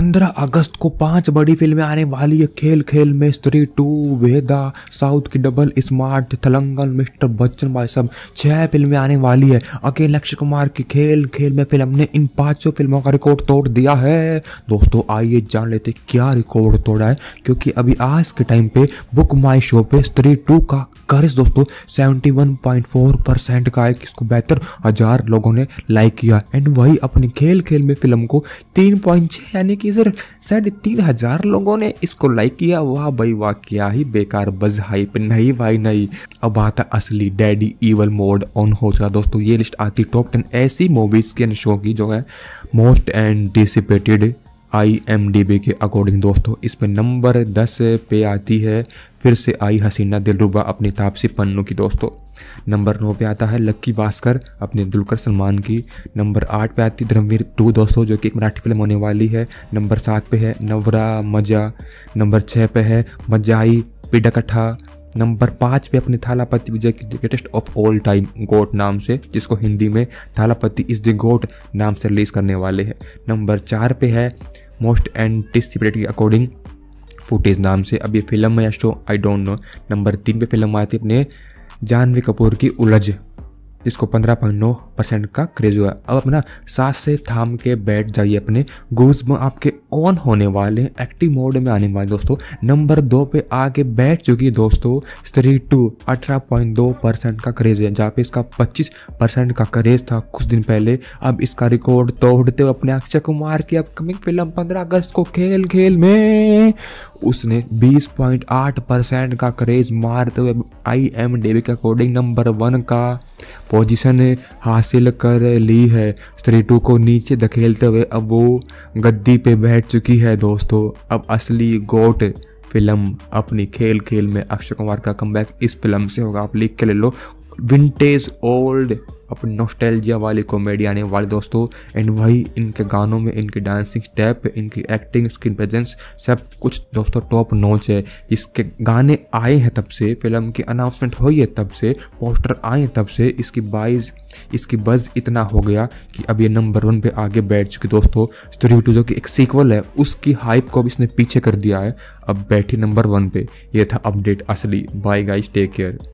15 अगस्त को पांच बड़ी फिल्में आने वाली है खेल खेल में स्त्री टू वेदा साउथ की double smart Thangalaan mister Bachchan भाई सब छह फिल्में आने वाली है अकेले लक्ष्य कुमार की खेल खेल में फिल्म ने इन पांचों फिल्मों का रिकॉर्ड तोड़ दिया है दोस्तों आइए जान लेते क्या रिकॉर्ड तोड़ा है क्योंकि अभी आज के टाइम पे बुक माई शो पे स्त्री टू का करेज दोस्तों 71.4 परसेंट का एक इसको बेहतर हजार लोगों ने लाइक किया एंड वही अपने खेल खेल में फिल्म को 3.6 यानी कि सर साढ़े तीन हजार लोगों ने इसको लाइक किया वाह भाई वाह क्या ही बेकार बज हाइप नहीं भाई नहीं अब आता असली डैडी ईवल मोड ऑन हो जाए दोस्तों ये लिस्ट आती टॉप टेन ऐसी मूवीज के शो की जो है मोस्ट एंटिसिपेटेड आई के अकॉर्डिंग दोस्तों इस पर नंबर दस पे आती है फिर से आई हसीना दिलरुबा अपने तापसी पन्नू की दोस्तों नंबर नौ पे आता है लक्की भास्कर अपने दुलकर सलमान की नंबर आठ पे आती है धर्मवीर टू दोस्तों जो कि एक मराठी फिल्म होने वाली है नंबर सात पे है नवरा मजा नंबर छः पे है मजाई पिडकठा नंबर पाँच पे अपने थालापति विजय की greatest of all time GOAT नाम से जिसको हिंदी में थालापति इज द गोट नाम से रिलीज़ करने वाले हैं नंबर चार पे है मोस्ट एंटिसिपेटेड के अकॉर्डिंग फुटेज नाम से अब ये फिल्म या show I don't know number तीन पे फिल्म आई थी अपने जानवी कपूर की उलझ जिसको 15.9 परसेंट का क्रेज हुआ अब अपना सांस से थाम के बैठ जाइए अपने गूज में आपके ऑन होने वाले एक्टिव मोड में आने वाले दोस्तों नंबर दो पे आके बैठ चुकी दोस्तों स्त्री टू अठारह पॉइंट दो परसेंट का क्रेज है जहाँ पे इसका पच्चीस परसेंट का क्रेज था कुछ दिन पहले अब इसका रिकॉर्ड तोड़ते हुए अपने अक्षय कुमार की अपकमिंग फिल्म पंद्रह अगस्त को खेल खेल में उसने बीस पॉइंट आठ परसेंट का क्रेज मारते हुए आई एम के अकॉर्डिंग नंबर वन का पोजीशन हासिल कर ली है स्त्री टू को नीचे धकेलते हुए अब वो गद्दी पे बैठ चुकी है दोस्तों अब असली गोट फिल्म अपनी खेल खेल में अक्षय कुमार का कम इस फिल्म से होगा आप लिख के ले लो विंटेज ओल्ड अपनी नोस्टैल्जिया वाली कॉमेडी आने वाले दोस्तों एंड वही इनके गानों में इनके डांसिंग स्टेप इनकी एक्टिंग स्क्रीन प्रेजेंस सब कुछ दोस्तों टॉप नोच है इसके गाने आए हैं तब से फिल्म की अनाउंसमेंट हुई है तब से पोस्टर आए हैं तब से इसकी बाइज इसकी बज़ इतना हो गया कि अब ये नंबर वन पे आगे बैठ चुकी दोस्तों स्त्री टू जो कि एक सीक्वल है उसकी हाइप को अब इसने पीछे कर दिया है अब बैठी नंबर वन पे यह था अपडेट असली बाय गाइस टेक केयर